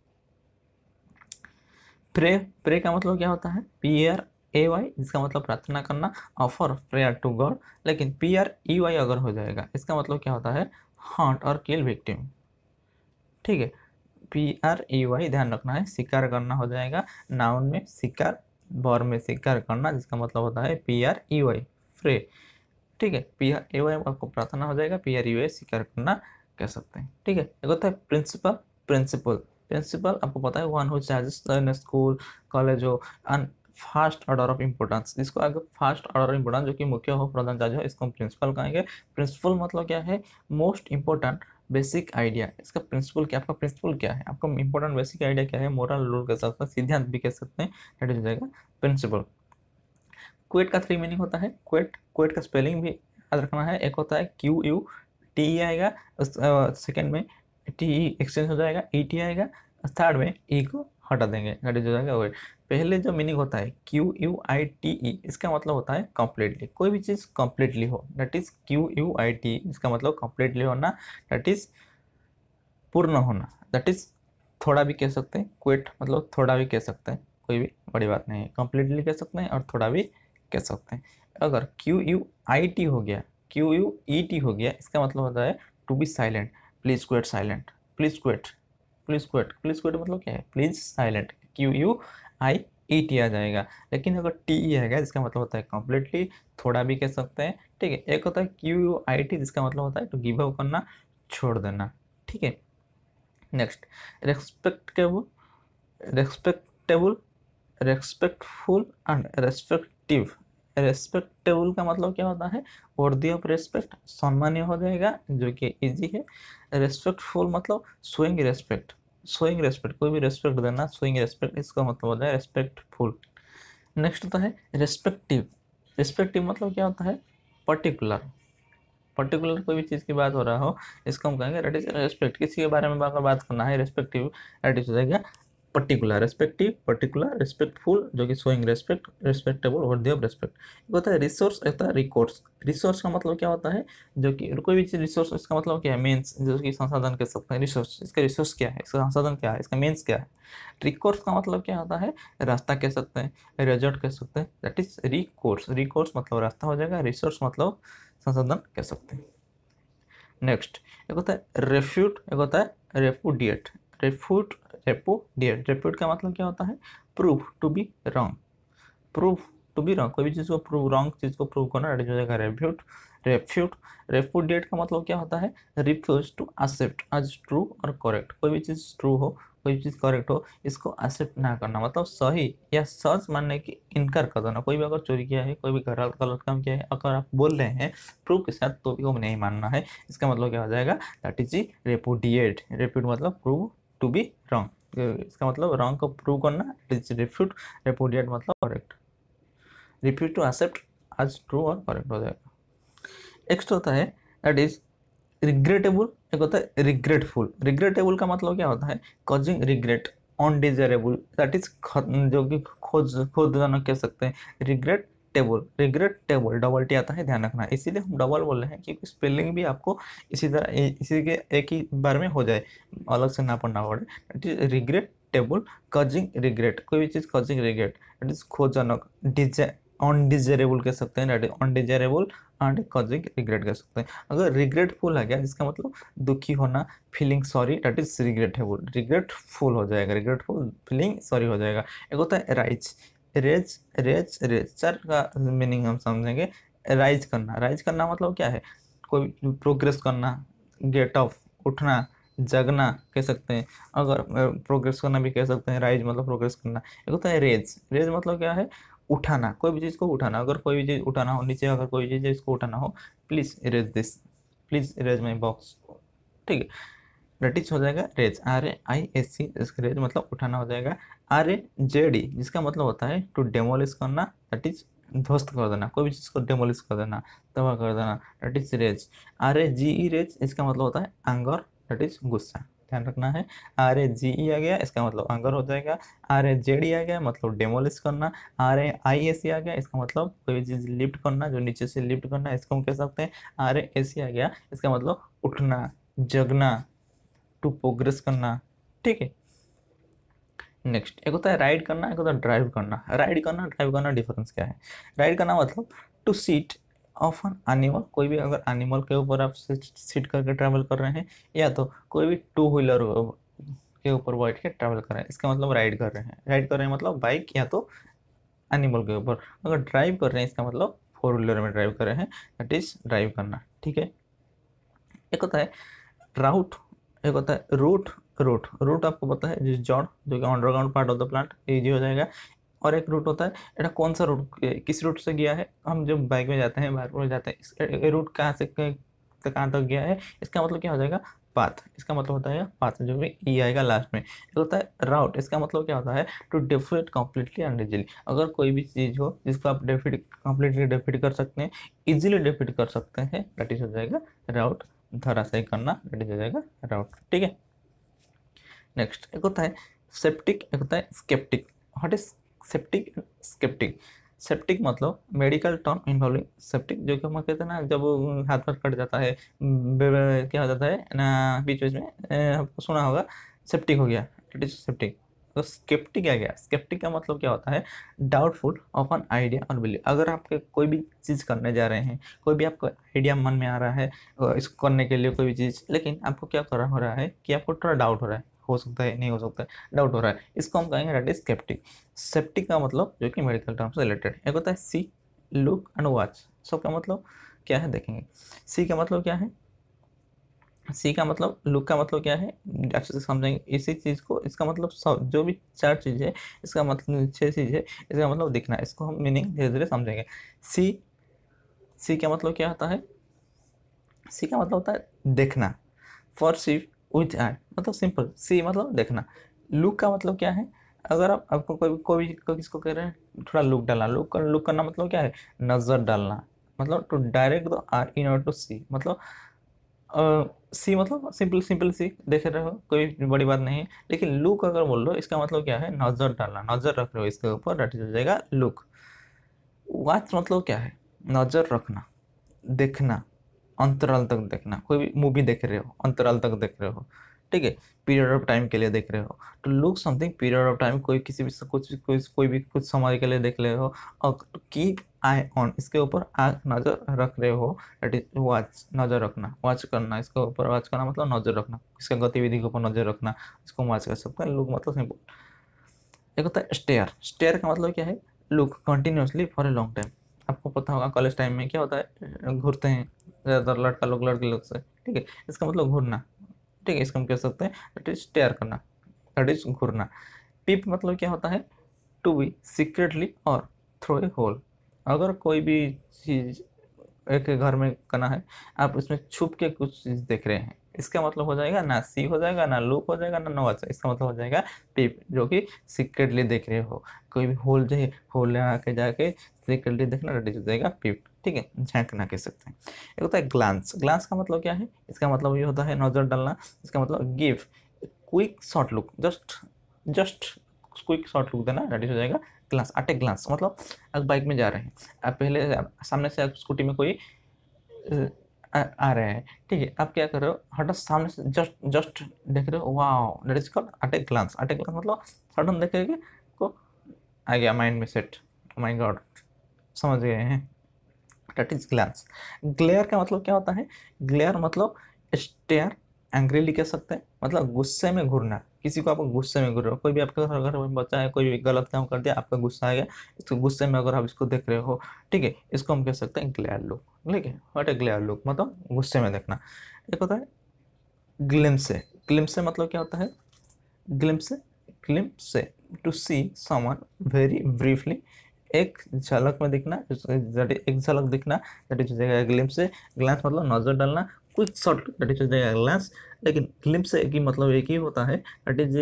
प्रे प्रे का मतलब क्या होता है पी आर ए वाई जिसका मतलब प्रार्थना करना ऑफर प्रेयर टू गॉड लेकिन पी आर ई वाई अगर हो जाएगा इसका मतलब क्या होता है हॉन्ट और किल विक्टिम ठीक है पी आर ई वाई ध्यान रखना है शिकार करना हो जाएगा नाउन में शिकार बॉर में शिकार करना जिसका मतलब होता है पी आर ई वाई फ्रे ठीक है पी आर ए वाई आपको प्रार्थना हो जाएगा पी आर ई वाई शिकार करना कह सकते हैं ठीक है एक होता है प्रिंसिपल प्रिंसिपल प्रिंसिपल आपको पता है वन हुई चार्जेस इन स्कूल कॉलेज हो and first order of importance इसको अगर फर्स्ट ऑर्डर ऑफ इंपोर्टेंस जो कि मुख्य हो प्रधान चार्ज हो इसको हम प्रिंसिपल कहेंगे प्रिंसिपल मतलब क्या है मोस्ट इंपॉर्टेंट बेसिक आइडिया इसका प्रिंसिपल क्या आपका प्रिंसिपल क्या है आपका इंपॉर्टेंट बेसिक आइडिया क्या है मोरल रूल के साथ साथ सिद्धांत भी कह सकते हैं हो जाएगा प्रिंसिपल क्वेट का थ्री मीनिंग होता है क्वेट क्वेट का स्पेलिंग भी याद रखना है एक होता है क्यू यू टी आएगा सेकेंड में टी एक्सचेंज e हो जाएगा ई e टी आएगा थर्ड में ई e को हटा देंगे हो जाएगा और पहले जो मीनिंग होता है Q U I T E इसका मतलब होता है कम्प्लीटली कोई भी चीज़ कम्प्लीटली हो that is Q U I T E इसका मतलब कम्प्लीटली होना दैट इज़ पूर्ण होना दैट इज़ थोड़ा भी कह सकते हैं क्विट मतलब थोड़ा भी कह सकते हैं कोई भी बड़ी बात नहीं है कम्प्लीटली कह सकते हैं और थोड़ा भी कह सकते हैं अगर क्यू यू आई टी हो गया क्यू यू ई टी हो गया इसका मतलब होता है to be silent please quiet silent please quiet please quiet please quiet मतलब क्या है please silent Q U I E T आ जाएगा लेकिन अगर टी ई e आएगा जिसका मतलब होता है कम्प्लीटली थोड़ा भी कह सकते हैं ठीक है एक होता है क्यू यू आई टी जिसका मतलब होता है टू गिव अप करना छोड़ देना ठीक है next respectable respectable respectful and respective respectable का मतलब क्या होता है वर्दी ऑफ रेस्पेक्ट सम्मान्य हो जाएगा जो कि इजी है रेस्पेक्टफुल मतलब स्विंग रेस्पेक्ट स्विंग रेस्पेक्ट कोई भी रेस्पेक्ट देना स्विंग रेस्पेक्ट इसका मतलब होता है रेस्पेक्टफुल नेक्स्ट होता है रेस्पेक्टिव रेस्पेक्टिव मतलब क्या होता है पर्टिकुलर पर्टिकुलर कोई भी चीज़ की बात हो रहा हो इसको हम कहेंगे रेट इज रेस्पेक्ट किसी के बारे में अगर बात करना है रेस्पेक्टिव रेट हो जाएगा पर्टिकुलर रेस्पेक्टिव पर्टिकुलर रेस्पेक्टफुल जो कि शोइंग रेस्पेक्ट रेस्पेक्टेबल और दे ऑफ रेस्पेक्ट एक होता है रिसोर्स एक होता है रिकॉर्ड्स रिसोर्स का मतलब क्या होता है जो कि कोई भी चीज़ रिसोर्स इसका मतलब क्या है मेन्स जो कि संसाधन कह सकते हैं रिसोर्स इसका रिसोर्स क्या है इसका संसाधन क्या है इसका मेन्स क्या है रिकॉर्स का मतलब क्या होता है रास्ता कह सकते हैं रिजल्ट कह सकते हैं दैट इज रिकोर्स रिकोर्स मतलब रास्ता हो जाएगा रिसोर्स मतलब संसाधन कह सकते हैं नेक्स्ट एक होता है रेफ्यूट एक होता है रेफूडिएट रेफ्यूट डेट रेपोड का मतलब क्या होता है proof to be wrong proof to be wrong कोई भी चीज़ को प्रूव रॉन्ग चीज़ को प्रूव करना हो जाएगा रेफ्यूट रेप्यूट रेफ्यूडेट का मतलब क्या होता है refuse to accept as true और करेक्ट कोई भी चीज़ ट्रू हो कोई भी चीज़ करेक्ट हो इसको एक्सेप्ट ना करना मतलब सही या सच मानने की इनकार कर देना कोई भी अगर चोरी किया है कोई भी घर गलत काम किया है अगर आप बोल रहे हैं प्रूफ के साथ तो भी को नहीं मानना है इसका मतलब क्या हो जाएगा दैट इज रेपोडिएट रेप्यूट मतलब प्रूव टू बी रॉन्ग इसका मतलब रॉन्ग को प्रूव करना इट इज रिफ्यूट रेपुडिएट मतलब correct refute to accept as true और करेक्ट हो जाएगा नेक्स्ट होता है दैट इज रिग्रेटेबल एक होता है रिग्रेटफुल रिग्रेटेबल का मतलब क्या होता है causing regret undesirable that is जो कि खोज खोजजनक कह सकते हैं regrettable regrettable double T आता है ध्यान रखना इसीलिए हम डबल बोल रहे हैं क्योंकि स्पेलिंग भी आपको इसी तरह इसी के एक ही बार में हो जाए अलग से ना पढ़ना पड़े is regrettable causing regret कोई भी चीज़ कजिंग रिग्रेट इट इज खोजनक डिजे अनडिजरेबल कह सकते हैं अनडिजरेबल एंड कजिंग रिग्रेट कह सकते हैं अगर रिग्रेटफुल आ गया जिसका मतलब दुखी होना feeling sorry that is regrettable regretful हो जाएगा रिग्रेटफुल फीलिंग सॉरी हो जाएगा एक होता है राइज रेज रेज रेज सर का मीनिंग हम समझेंगे राइज करना राइज करना मतलब क्या है कोई प्रोग्रेस करना गेट ऑफ उठना जगना कह सकते हैं अगर प्रोग्रेस करना भी कह सकते हैं राइज मतलब प्रोग्रेस करना एक होता है रेज रेज मतलब क्या है उठाना कोई भी चीज़ को उठाना अगर कोई भी चीज़ उठाना हो नीचे अगर कोई चीज़ इसको उठाना हो please erase this please raise my box ठीक है रटिच हो जाएगा raise R A I S C raise मतलब उठाना हो जाएगा आर ए जे डी जिसका मतलब होता है टू डेमोलिश करना दैट इज ध्वस्त कर देना कोई भी चीज़ को डेमोलिश कर देना तबाह कर देना that is raze R A G E raze इसका मतलब होता है आंगर दैट इज गुस्सा ध्यान रखना है आर ए जी ई आ गया इसका मतलब आंगर हो जाएगा आर ए जे डी आ गया मतलब डेमोलिश करना आर ए आई ए सी आ गया इसका मतलब कोई चीज़ लिफ्ट करना जो नीचे से लिफ्ट करना इसको हम कह सकते हैं आर ए सी आ गया इसका मतलब उठना जगना टू प्रोग्रेस करना ठीक है नेक्स्ट एक होता है राइड करना एक होता है ड्राइव करना राइड करना ड्राइव करना डिफरेंस क्या है राइड करना मतलब to seat of an animal कोई भी अगर एनिमल के ऊपर आप सीट करके ट्रैवल कर रहे हैं या तो कोई भी टू व्हीलर के ऊपर बैठ के ट्रैवल कर रहे हैं इसका मतलब राइड कर रहे हैं राइड कर रहे हैं मतलब बाइक या तो एनिमल के ऊपर अगर ड्राइव कर रहे हैं इसका मतलब फोर व्हीलर में ड्राइव कर रहे हैं दैट इज़ ड्राइव करना ठीक है एक होता है राउट एक होता है रूट रूट रूट आपको पता है जिस जॉड जो कि underground part of the plant ईजी हो जाएगा और एक रूट होता है एटा कौन सा रूट किस रूट से गया है हम जब बाइक में जाते हैं बाइक में जाते हैं रूट कहाँ से कहाँ तक गया है इसका मतलब क्या हो जाएगा पाथ इसका मतलब होता है पाथ जो भी ई e आएगा लास्ट में एक होता है राउट इसका मतलब क्या होता है to defeat completely and easily अगर कोई भी चीज़ हो जिसको आप डेफिट कम्प्लीटली डेफिट कर सकते हैं इजिली डेफिट कर सकते हैं इज हो जाएगा राउट धरा से करना इज हो जाएगा राउट ठीक है एक होता है सेप्टिक एक होता है sceptic what is septic sceptic septic मतलब मेडिकल टर्म इन्वॉल्विंग सेप्टिक जो कि हम कहते हैं ना जब हाथ पर कट जाता है क्या हो जाता है ना बीच बीच में आपको सुना होगा सेप्टिक हो गया इट इज सेप्टिक तो स्केप्टिक क्या गया स्केप्टिक का मतलब क्या होता है डाउटफुल अपन आइडिया और बिलीव अगर आपके कोई भी चीज़ करने जा रहे हैं कोई भी आपको आइडिया मन में आ रहा है इसको करने के लिए कोई भी चीज़ लेकिन आपको क्या कर रहा हो रहा है कि आपको थोड़ा डाउट हो रहा है हो सकता है नहीं हो सकता है डाउट हो रहा है इसको हम कहेंगे डेट इज सेप्टिक सेप्टिक का मतलब जो कि मेडिकल टर्म से रिलेटेड एक होता है सी लुक एंड वॉच सब का मतलब क्या है देखेंगे सी का मतलब क्या है सी का मतलब लुक का मतलब क्या है अच्छे से समझेंगे इसी चीज़ को इसका मतलब सब जो भी चार चीज़ है इसका मतलब छः चीज़ है इसका मतलब दिखना इसको हम मीनिंग धीरे धीरे समझेंगे सी सी का मतलब क्या होता है सी का मतलब होता है देखना फॉर सी विच आई मतलब सिंपल सी मतलब देखना लुक का मतलब क्या है अगर आप आपको कोई कोई को किसको कह रहे हैं थोड़ा लुक डालना लुक कर, लुक करना मतलब क्या है नज़र डालना मतलब to direct the R in order to see मतलब सी uh, मतलब सिंपल सिंपल सी देख रहे हो कोई बड़ी बात नहीं है लेकिन लुक अगर बोल रहे हो इसका मतलब क्या है नज़र डालना नज़र रख रहे हो इसके ऊपर डट जाएगा लुक वाच मतलब क्या है नज़र रखना देखना अंतराल तक देखना कोई भी मूवी देख रहे हो अंतराल तक देख रहे हो ठीक है पीरियड ऑफ टाइम के लिए देख रहे हो to look something period of time कोई किसी भी कुछ कोई कोई भी कुछ समय के लिए देख रहे हो और कीप आई ऑन इसके ऊपर आँख नज़र रख रहे हो डेट इज वॉच नज़र रखना वॉच करना इसके ऊपर वॉच करना मतलब नज़र रखना इसका गतिविधि के ऊपर नज़र रखना इसको वॉच कर सकते हैं लुक मतलब सिंपल एक होता है स्टेयर स्टेयर का मतलब क्या है look continuously for a long time आपको पता होगा कॉलेज टाइम में क्या होता है घूरते हैं ज़्यादातर लड़का लोग लड़के लोग से ठीक है इसका मतलब घूरना ठीक है इसको हम कह सकते हैं दट इज टेयर करना दट इज घूरना पिप मतलब क्या होता है टू बी सीक्रेटली और थ्रो ए होल अगर कोई भी चीज़ एक घर में करना है आप इसमें छुप के कुछ चीज़ देख रहे हैं इसका मतलब हो जाएगा ना सी हो जाएगा ना लूप हो जाएगा ना नवाच इसका मतलब हो जाएगा पिप जो कि सीक्रेटली देख रहे हो कोई भी होल है होल आके जाके सीक्रेटली देखना रेडी हो जाएगा पिप ठीक है झांकना कह सकते हैं एक होता है ग्लांस ग्लांस का मतलब क्या है इसका मतलब ये होता है नज़र डालना इसका मतलब give quick short look just just quick short look देना रेडी हो जाएगा ग्लांस अटे ग्लांस मतलब आप बाइक में जा रहे हैं आप पहले सामने से स्कूटी में कोई आ, आ रहे हैं ठीक है आप क्या कर रहे हो हटा सामने से जस्ट जस्ट देख रहे हो वाह that is called at a glance at a glance मतलब सडन देख के को आ गया माइंड में सेट माई गॉड समझ गए हैं दैट इज ग्लैंस ग्लेयर का मतलब क्या होता है ग्लेयर मतलब स्टेयर एंग्रीली कह सकते हैं मतलब गुस्से में घूरना किसी को आप गुस्से में घूर रहे हो कोई भी आपके घर घर में बच्चा है कोई भी गलत काम कर दिया आपका गुस्सा आ गया इसको गुस्से में अगर आप इसको देख रहे हो ठीक है इसको हम कह सकते हैं ग्लेयर लुक ठीक है वट ए ग्लेयर लुक मतलब गुस्से में देखना एक होता है ग्लिम से मतलब क्या होता है glimpse to see someone very briefly एक झलक में दिखना एक झलक दिखना दैट इज जगह जाएगा से ग्लांस मतलब नज़र डालना क्विक शॉट दैट इज जगह जाएगा ग्लांस लेकिन ग्लिम्स एक ही मतलब एक ही होता है दैट इज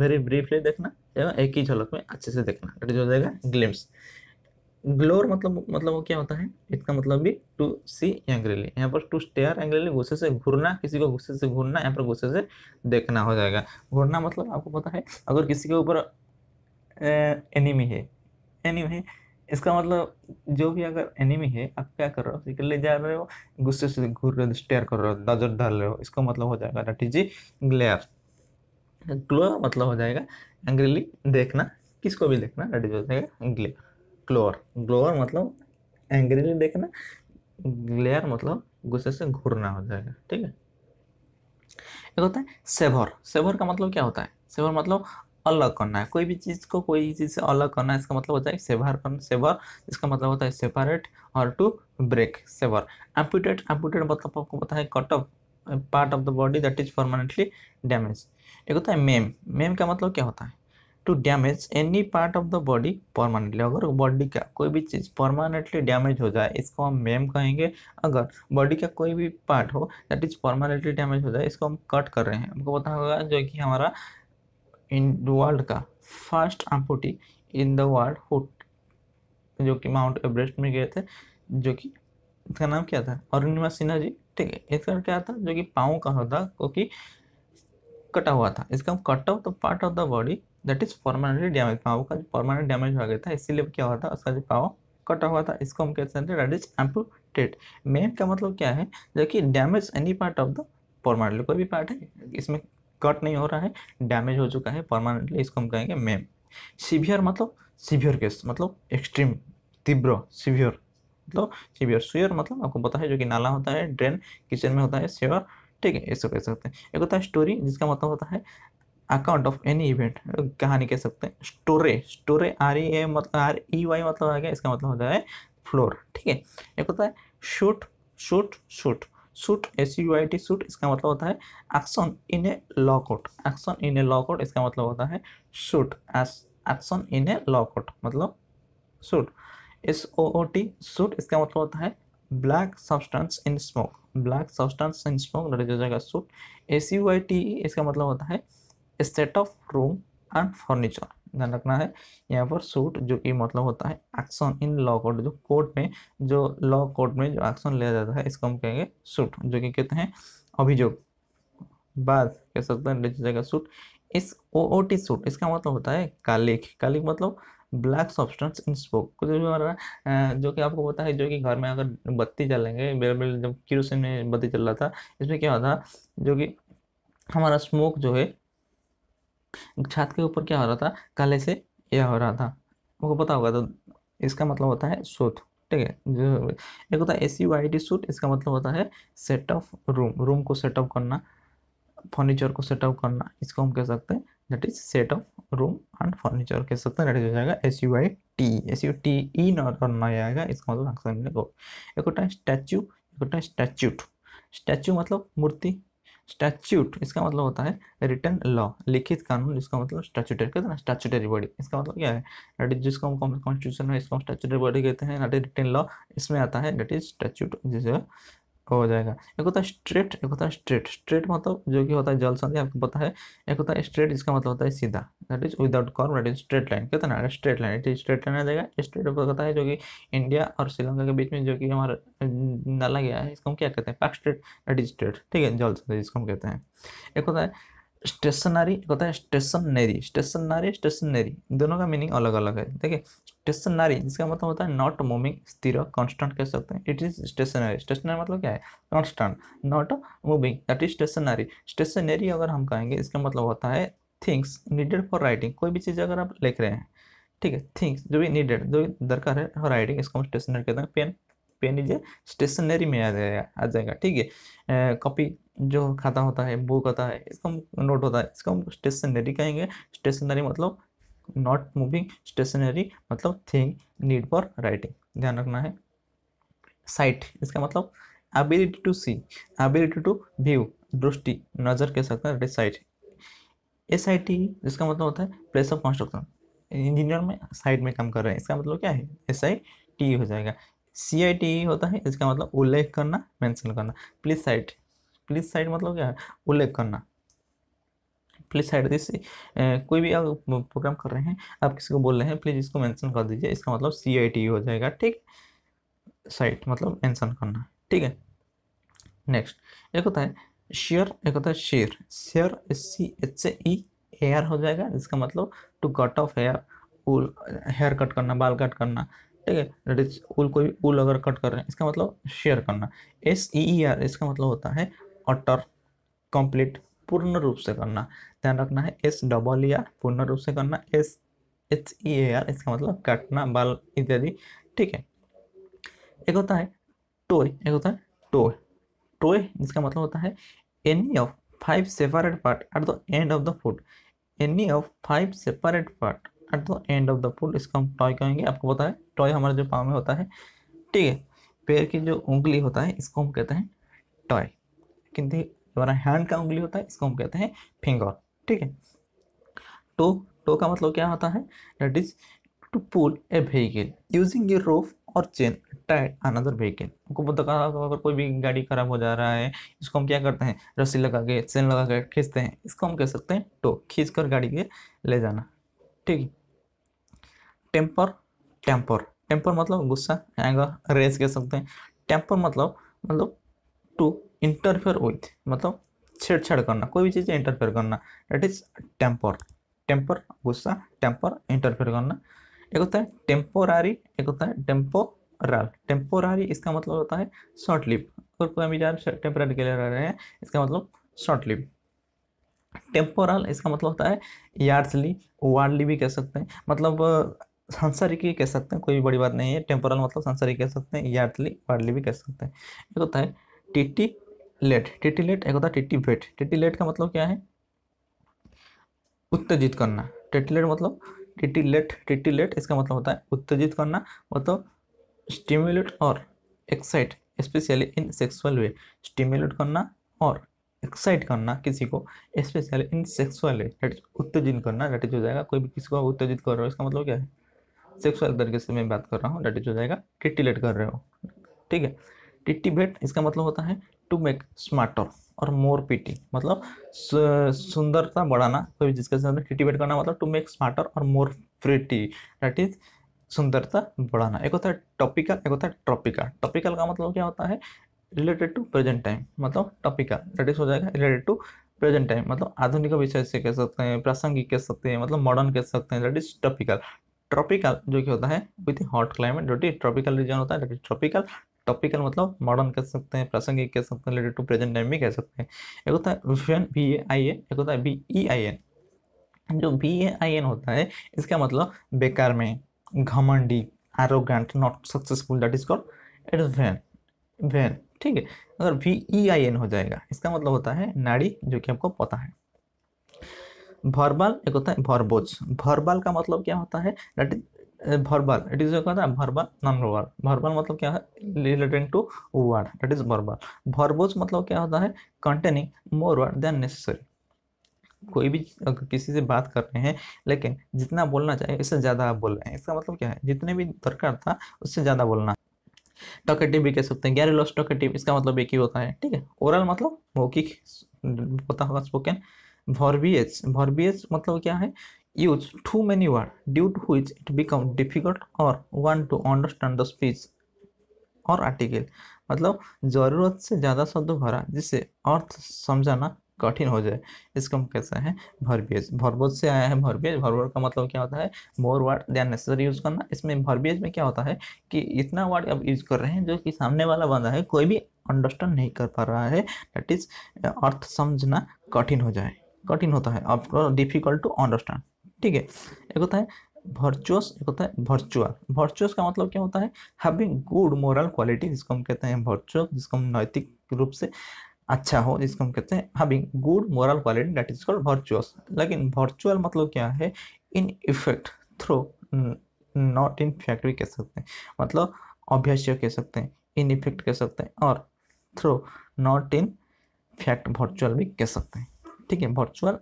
वेरी ब्रीफली देखना या एक ही झलक में अच्छे से देखना दैट इज हो जाएगा ग्लिम्स ग्लोर मतलब मतलब वो क्या होता है इसका मतलब भी टू सी एंग्रेली यहाँ पर टू स्टेयर एंग्रेली गुस्से से घूरना किसी को गुस्से से घूरना यहाँ पर गुस्से से देखना हो जाएगा घूरना मतलब आपको पता है अगर किसी के ऊपर एनिमी है एनी एनिमी इसका मतलब जो भी अगर एनिमी है आप क्या कर रहे हो निकलने जा रहे हो गुस्से से घूर रहे हो स्टेयर कर रहे हो नजर डाल रहे हो इसका मतलब हो जाएगा दैट इज ग्लेयर ग्लोअर मतलब हो जाएगा एंग्रीली देखना किसको भी देखना दैट इज हो जाएगा ग्लेयर ग्लोअर ग्लोअर मतलब एंग्रीली देखना ग्लेयर मतलब गुस्से से घूरना हो जाएगा ठीक है एक होता है सेवर सेवर का मतलब क्या होता है सेवर मतलब अलग करना है कोई भी चीज़ को कोई चीज़ से अलग करना है इसका मतलब होता है सेवर करना सेवर इसका मतलब होता है सेपरेट और to break sever amputate amputate मतलब आपको पता है cut off part of the body that is permanently damage एक होता है मेम मेम का मतलब क्या होता है to damage any part of the body permanently अगर बॉडी का कोई भी चीज़ परमानेंटली डैमेज हो जाए इसको हम मेम कहेंगे अगर बॉडी का कोई भी पार्ट हो दैट इज परमानेंटली डैमेज हो जाए इसको हम कट कर रहे हैं आपको पता होगा जो कि हमारा इन वर्ल्ड का first amputee in the world हुट जो कि माउंट एवरेस्ट में गए थे जो कि इसका नाम क्या था अरुणिमा सिन्हा जी ठीक है इसका क्या था जो कि पाँव का होता क्योंकि कटा हुआ था इसका cut off the part of the body that is permanently damage पाँव का जो परमानेंट डैमेज हो गया था इसीलिए क्या हुआ था उसका जो पाँव कटा हुआ था इसको हम कहते हैं दैट इज एम्पूटेड मेन का मतलब क्या है जो कि damage any part of the permanently कोई भी पार्ट है इसमें कट नहीं हो रहा है डैमेज हो चुका है परमानेंटली इसको हम कहेंगे मेम सीवियर मतलब सीवियर केस मतलब एक्सट्रीम तीव्र सीवियर मतलब सीवियर सुयर मतलब आपको पता है जो कि नाला होता है ड्रेन किचन में होता है सीवर ठीक है इसको कह सकते हैं एक होता है स्टोरी जिसका मतलब होता है अकाउंट ऑफ एनी इवेंट कहानी कह सकते हैं storey storey R E A मतलब आर ई वाई मतलब आ गया इसका मतलब होता है फ्लोर ठीक है एक होता है shoot shoot shoot suit S U I T suit इसका मतलब होता है action in a lockout action in a lockout इसका मतलब होता है suit action in a law मतलब suit S O O T suit इसका मतलब होता है black substance in smoke black substance in smoke हो जाएगा suit S U I T इसका मतलब होता है set of room and furniture ध्यान रखना है यहाँ पर सूट जो कि मतलब होता है एक्शन इन लॉ कोर्ट जो कोर्ट में जो लॉ कोर्ट में जो एक्शन लिया जाता है इसको हम कहेंगे सूट जो कि कहते हैं अभिजोग बाद कह सकते हैं जगह सूट इस ओ ओ टी सूट इसका मतलब होता है कालिक कालिक मतलब ब्लैक सब्सटेंस इन स्मोक कुछ भी हमारा जो कि आपको पता है जो कि घर में अगर बत्ती जलेंगे बेल बेल जब किरोसिन में बत्ती चल रहा था इसमें क्या होता जो कि हमारा स्मोक जो है छात के ऊपर क्या हो रहा था काले से यह हो रहा था आपको पता होगा तो इसका मतलब होता है सूट ठीक है जो एक होता है A C Y T suit इसका मतलब होता है सेट ऑफ रूम रूम को सेटअप करना फर्नीचर को सेटअप करना इसको हम कह सकते हैं that is of room and furniture कह सकते हैं दैट इज हो जाएगा S U I T S U T E न आएगा इसका मतलब एक होता है स्टैच्यू एक होता है स्टैच्यूट स्टैचू मतलब मूर्ति स्टैच्यूट इसका मतलब होता है रिटर्न लॉ लिखित कानून जिसका मतलब स्टैचूटरी कहते हैं ना स्टैचूटरी बॉडी इसका मतलब क्या है दैट इज जिसको हम कॉन्स्टिट्यूशन में इसको हम स्टैचूटरी बॉडी कहते हैं दैट इज रिटर्न लॉ इसमें आता है दैट इज स्टैच्यूट जिसे हो जाएगा एक होता है स्ट्रेट एक होता है स्ट्रेट स्ट्रेट मतलब जो कि होता है जल संधि आपको पता है एक होता है स्ट्रेट इसका मतलब होता है सीधा that is without curve that is straight line कहते हैं ना straight line it is straight line आ जाएगा स्ट्रेट होता है जो कि इंडिया और श्रीलंका के बीच में जो कि हमारा नाला गया है इसको हम क्या कहते हैं pack straight that is straight ठीक है जल संधि जिसको हम कहते हैं एक होता है स्टेशनरी एक होता है स्टेशनरी स्टेशनरी स्टेशनरी दोनों का मीनिंग अलग अलग है ठीक है स्टेशनरी जिसका मतलब होता है नॉट मूविंग स्थिर कॉन्स्टेंट कह सकते हैं इट इज स्टेशनरी स्टेशनरी मतलब क्या है constant not moving that is stationary stationary अगर हम कहेंगे इसका मतलब होता है थिंग्स नीडेड फॉर राइटिंग कोई भी चीज़ अगर आप लिख रहे हैं ठीक है थिंग्स जो भी नीडेड जो भी दरकार है फॉर राइटिंग इसको हम स्टेशनरी कहते हैं पेन पेन इज स्टेशनरी में आ जाएगा आ जाएगा ठीक है कॉपी जो खाता होता है बुक होता है इसको हम नोट होता है इसको हम स्टेशनरी कहेंगे स्टेशनरी मतलब नॉट मूविंग स्टेशनरी मतलब थिंग नीड फॉर राइटिंग ध्यान रखना है साइट इसका मतलब ability to see ability to view दृष्टि नज़र कह सकते हैं साइट एस आई टी जिसका मतलब होता है प्लेस ऑफ कंस्ट्रक्शन इंजीनियर में साइट में काम कर रहे हैं इसका मतलब क्या है एस आई टी हो जाएगा सी आई टी होता है इसका मतलब उल्लेख करना मेंशन करना प्लीज साइट प्लीज साइट मतलब क्या है उल्लेख करना प्लीज़ साइड दिस कोई भी आप प्रोग्राम कर रहे हैं आप किसी को बोल रहे हैं प्लीज़ इसको मेंशन कर दीजिए इसका मतलब सी आई टी हो जाएगा ठीक साइट मतलब मेंशन करना ठीक है नेक्स्ट एक होता है शेयर एक होता है share share S C H E hair हो जाएगा जिसका मतलब टू कट ऑफ हेयर उल हेयर कट करना बाल कट करना ठीक है दैट इज उल कोई भी उल अगर कट कर रहे हैं इसका मतलब शेयर करना एस ई ई आर इसका मतलब होता है अटर कंप्लीट पूर्ण रूप से करना ध्यान रखना है S double E e R पूर्ण रूप से करना S H E A R इसका मतलब काटना बाल इत्यादि ठीक है एक होता है टोय एक होता है टोय टोय जिसका मतलब होता है any of five separate part at the end of the food any of five separate part at the end of the food इसको हम टॉय कहेंगे आपको पता है टॉय हमारे जो पाँव में होता है ठीक है पैर की जो उंगली होता है इसको हम कहते हैं टॉय किंतु हमारा हैंड का उंगली होता है इसको हम कहते हैं फिंगर ठीक है टो टो का मतलब क्या होता है that is to pull a vehicle using a rope और चेन टाइट अनदर व्हीकल आपको पता अगर कोई भी गाड़ी खराब हो जा रहा है इसको हम क्या करते हैं रस्सी लगा के चेन लगा के खींचते हैं इसको हम कह सकते हैं टो खींच कर गाड़ी के ले जाना ठीक है टेम्पर टेम्पर टेम्पर मतलब गुस्सा आएगा रेस कह सकते हैं टेम्पर मतलब मतलब टू इंटरफेयर विथ मतलब छेड़छाड़ करना कोई भी चीज़ इंटरफेयर करना डेट इज टेम्पर टेम्पर गुस्सा टेम्पर इंटरफेयर करना एक होता है टेम्पोरारी एक होता है टेम्पोरल टेम्पोरारी इसका मतलब होता है शॉर्ट लिप अगर कोई भी जान टेम्पोरारी के लिए रह रहे हैं इसका मतलब शॉर्ट लिप टेम्पोरल इसका मतलब होता है यार्डली वार्डली भी कह सकते हैं मतलब सांसारिक ही कह सकते हैं कोई भी बड़ी बात नहीं है टेम्पोरल मतलब सांसारिक कह सकते हैं यार्डली वार्डली भी कह सकते हैं एक होता है टी लेट लेट एक होता भेट टिटिवेट लेट का मतलब क्या है उत्तेजित करना लेट मतलब लेट टिटिलेट लेट इसका मतलब होता है उत्तेजित करना मतलब स्टिम्युलेट और excite specially in sexual way stimulate करना और एक्साइट करना किसी को स्पेशली इन सेक्सुअल वे उत्तेजित करना डेट इज हो जाएगा कोई भी किसी को उत्तेजित कर रहे हो इसका मतलब क्या है सेक्सुअल तरीके से मैं बात कर रहा हूँ डेट इज हो जाएगा टिटिलेट कर रहे हो ठीक है टिट्टी भेट इसका मतलब होता है टू मेक स्मार्टर और मोर पिटी मतलब सुंदरता बढ़ाना तो जिसका टिट्टीबेट करना मतलब टू मेक स्मार्टर और मोर प्रिटी दैट इज सुंदरता बढ़ाना एक होता है टॉपिकल एक होता है ट्रॉपिकल टॉपिकल का मतलब क्या होता है रिलेटेड टू प्रेजेंट टाइम मतलब टॉपिकल दैट इज हो जाएगा रिलेटेड टू प्रेजेंट टाइम मतलब आधुनिक विषय से कह सकते हैं प्रासंगिक कह सकते हैं मतलब मॉडर्न कह सकते हैं दैट इज टॉपिकल ट्रॉपिकल जो कि होता है विथ हॉट क्लाइमेट जो कि ट्रॉपिकल रीजन होता है दैट इज ट्रॉपिकल टॉपिकल मतलब मॉडर्न कह सकते हैं प्रासंगिक कह सकते हैं रिलेटेड टू प्रेजेंट टाइम भी कह सकते हैं एक होता है vision V A I N एक होता है बी ई आई एन जो वी ए आई एन होता है इसका मतलब बेकार में घमंडी arrogant not successful that is called it is vain vain ठीक है अगर वी ई आई एन हो जाएगा इसका मतलब होता है नाड़ी जो कि आपको पता है भरबाल एक होता है भरबोज भरबाल का मतलब क्या होता है that is verbal it is क्या है वर्बल नॉन वर्बल वर्बल मतलब क्या है related to word that is verbal verbose मतलब क्या होता है containing more word than necessary कोई भी अगर किसी से बात कर रहे हैं लेकिन जितना बोलना चाहिए उससे ज़्यादा आप बोल रहे हैं इसका मतलब क्या है जितने भी दरकार था उससे ज़्यादा बोलना टॉकेटिव भी कह सकते हैं गैरी लॉस टॉकेटिव इसका मतलब एक ही होता है ठीक है ओरल मतलब मौखिक होता होगा स्पोकन भॉर्बियज भॉर्बियज मतलब क्या है use too many words due to which it becomes difficult or one to understand the speech और आर्टिकल मतलब ज़रूरत से ज़्यादा शब्द भरा जिससे अर्थ समझाना कठिन हो जाए इसको हम कैसे हैं भरबेज भरबोज से आया है भरबेज भरबोज का मतलब क्या होता है more word than necessary use करना इसमें भरबेज में क्या होता है कि इतना वर्ड अब यूज़ कर रहे हैं जो कि सामने वाला बंदा है कोई भी अंडरस्टैंड नहीं कर पा रहा है दैट इज़ अर्थ समझना कठिन हो जाए कठिन होता है अब डिफिकल्ट टू अंडरस्टैंड ठीक है एक होता है वर्चुअस एक होता है वर्चुअल वर्चुअस का मतलब क्या होता है हैविंग गुड मोरल क्वालिटी जिसको हम कहते हैं वर्चुअस जिसको हम नैतिक रूप से अच्छा हो जिसको हम कहते हैं having good moral quality that is called virtuous लेकिन वर्चुअल मतलब क्या है in effect through not in fact भी कह सकते हैं मतलब अभ्यास कह सकते हैं इन इफेक्ट कह सकते हैं और through not in fact virtual भी कह सकते हैं ठीक है virtual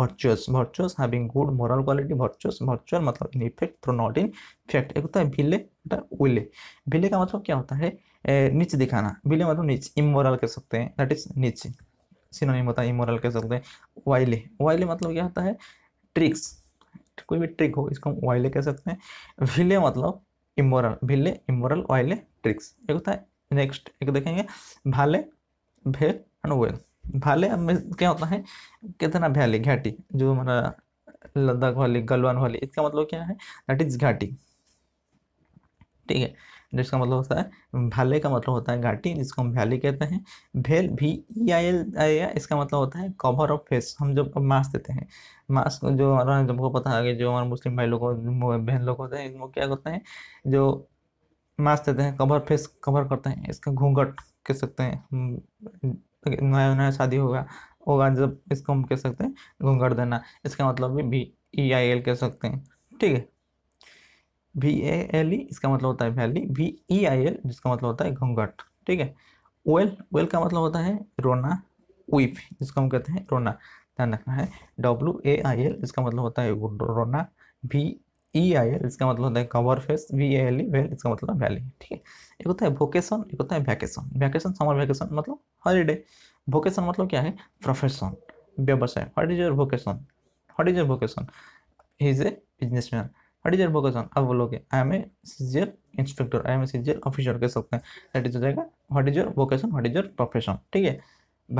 virtuous virtuous having good moral quality virtuous virtual मतलब in effect through not in fact एक होता है भिले होता विले भिले का मतलब क्या होता है नीच दिखाना भिले मतलब नीच इमोरल कह सकते हैं दैट इज नीच सिनोनिम होता है इमोरल कह सकते हैं वाइले वाइले मतलब क्या होता है ट्रिक्स कोई भी ट्रिक हो इसको हम वाइले कह सकते हैं भिले मतलब इमोरल भिले इमोरल वाइले ट्रिक्स एक होता है नेक्स्ट एक देखेंगे भाले भेल एंड वेल भाले में क्या होता है कितना भैली घाटी जो हमारा लद्दाख वाली गलवान वाली इसका मतलब क्या है दैट इज घाटी ठीक है जिसका मतलब होता है भाले का मतलब होता है घाटी जिसको हम भैली कहते हैं भेल भी ई आई एल आई इसका मतलब होता है कवर ऑफ फेस हम जब मास्क देते हैं मास्क जो हमारा जब पता है कि जो हमारे मुस्लिम भाई लोग बहन लोग होते हैं इनको क्या करते हैं जो मास्क देते हैं कवर फेस कवर करते हैं इसका घूंघट कह सकते हैं नया नया शादी होगा होगा जब इसको हम कह सकते हैं घूंघट देना इसका मतलब भी बी ई आई एल कह सकते हैं ठीक है वी ए एल ई इसका मतलब होता है veil V E I L जिसका मतलब होता है घूंघट ठीक है वेल वेल का मतलब होता है रोना वीप जिसको हम कहते हैं रोना ध्यान रखना है डब्ल्यू ए आई एल इसका मतलब होता है रोना बी ई आई एल इसका मतलब होता है cover face V L E vale इसका मतलब वैली ठीक है एक होता है वोकेशन एक होता है वैकेशन वैकेशन समर वैकेशन मतलब हॉलीडे वोकेशन मतलब क्या है प्रोफेशन व्यवसाय what is your vocation what is your vocation he is a business man what is your vocation अब बोलोगे आई एम ए सीजियर इंस्पेक्टर आई एम ए सीजियर ऑफिसर कह सकते हैं दैट इज हो जाएगा what is your vocation what is your profession ठीक है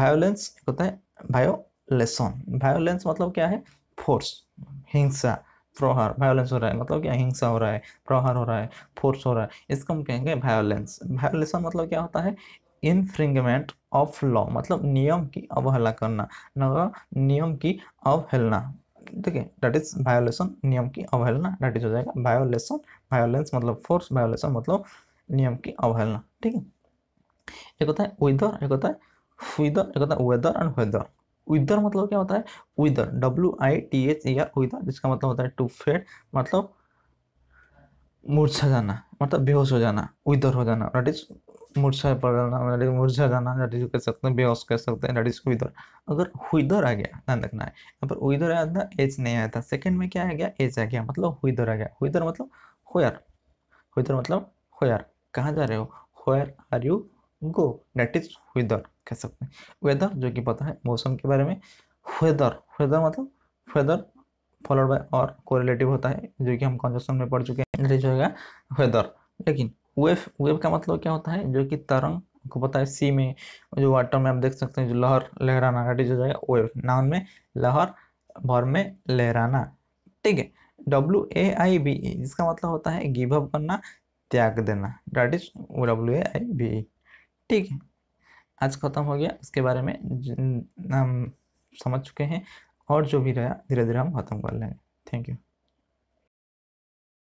वायोलेंस एक होता है वायोलेसन वायोलेंस मतलब क्या है फोर्स हिंसा प्रहार वायोलेंस हो रहा है मतलब क्या हिंसा हो रहा है प्रहार हो रहा है फोर्स हो रहा है इसको हम कहेंगे वायोलेंस वायोलेशन मतलब क्या होता है इनफ्रिंगमेंट ऑफ लॉ मतलब नियम की अवहेला करना नगा तो नियम की अवहेलना ठीक है डेट इज वायोलेशन नियम की अवहेलना डेट इज हो जाएगा वायोलेशन वायोलेंस मतलब फोर्स वायोलेशन मतलब नियम की अवहेलना ठीक है एक होता है उइदर एक होता है फुइदर एक होता है वेदर एंड वेदर विदर मतलब क्या होता है whether W I T H E R whether जिसका मतलब होता है टू फेड मतलब मूर्छा जाना मतलब बेहोश हो जाना विदर हो जाना दैट इज मूर्छा पड़ जाना दैट इज मूर्छा जाना दैट इज कह सकते हैं बेहोश कह सकते हैं दैट इज विदर अगर विदर आ गया ध्यान रखना है यहाँ पर विदर आया था एज नहीं आया था सेकेंड में क्या आ गया एज आ गया मतलब विदर आ गया विदर मतलब होयर विदर मतलब होयर कहाँ जा रहे हो where are you go that is weather कह सकते हैं वेदर जो कि पता है मौसम के बारे में वेदर वेदर मतलब वेदर फॉलोड बाय और कोरिलेटिव होता है जो कि हम कॉन्जेक्शन में पढ़ चुके हैं जो है वेदर लेकिन वेव वेव का मतलब क्या होता है जो कि तरंग को पता है सी में जो वाटर में आप देख सकते हैं जो लहर लहराना डेट इज हो जाएगा वेव नाउन में लहर भर में लहराना ठीक है डब्ल्यू ए आई बी ई जिसका मतलब होता है गिव अप करना त्याग देना that is W A I B E ठीक है आज ख़त्म हो गया उसके बारे में हम समझ चुके हैं और जो भी रहा धीरे धीरे हम ख़त्म कर लेंगे थैंक यू